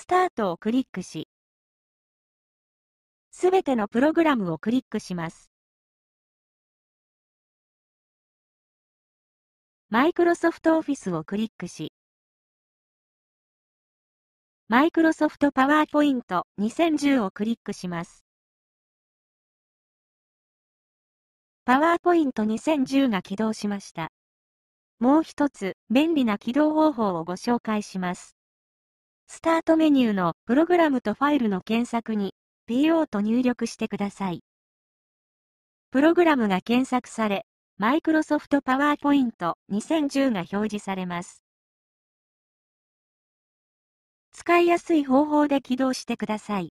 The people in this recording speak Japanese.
スタートをクリックし、すべてのプログラムをクリックします。マイクロソフトオフィスをクリックし、マイクロソフトパワーポイント2010をクリックします。パワーポイント2010が起動しました。もう一つ便利な起動方法をご紹介します。スタートメニューのプログラムとファイルの検索に PO と入力してください。プログラムが検索され、Microsoft PowerPoint 2010が表示されます。使いやすい方法で起動してください。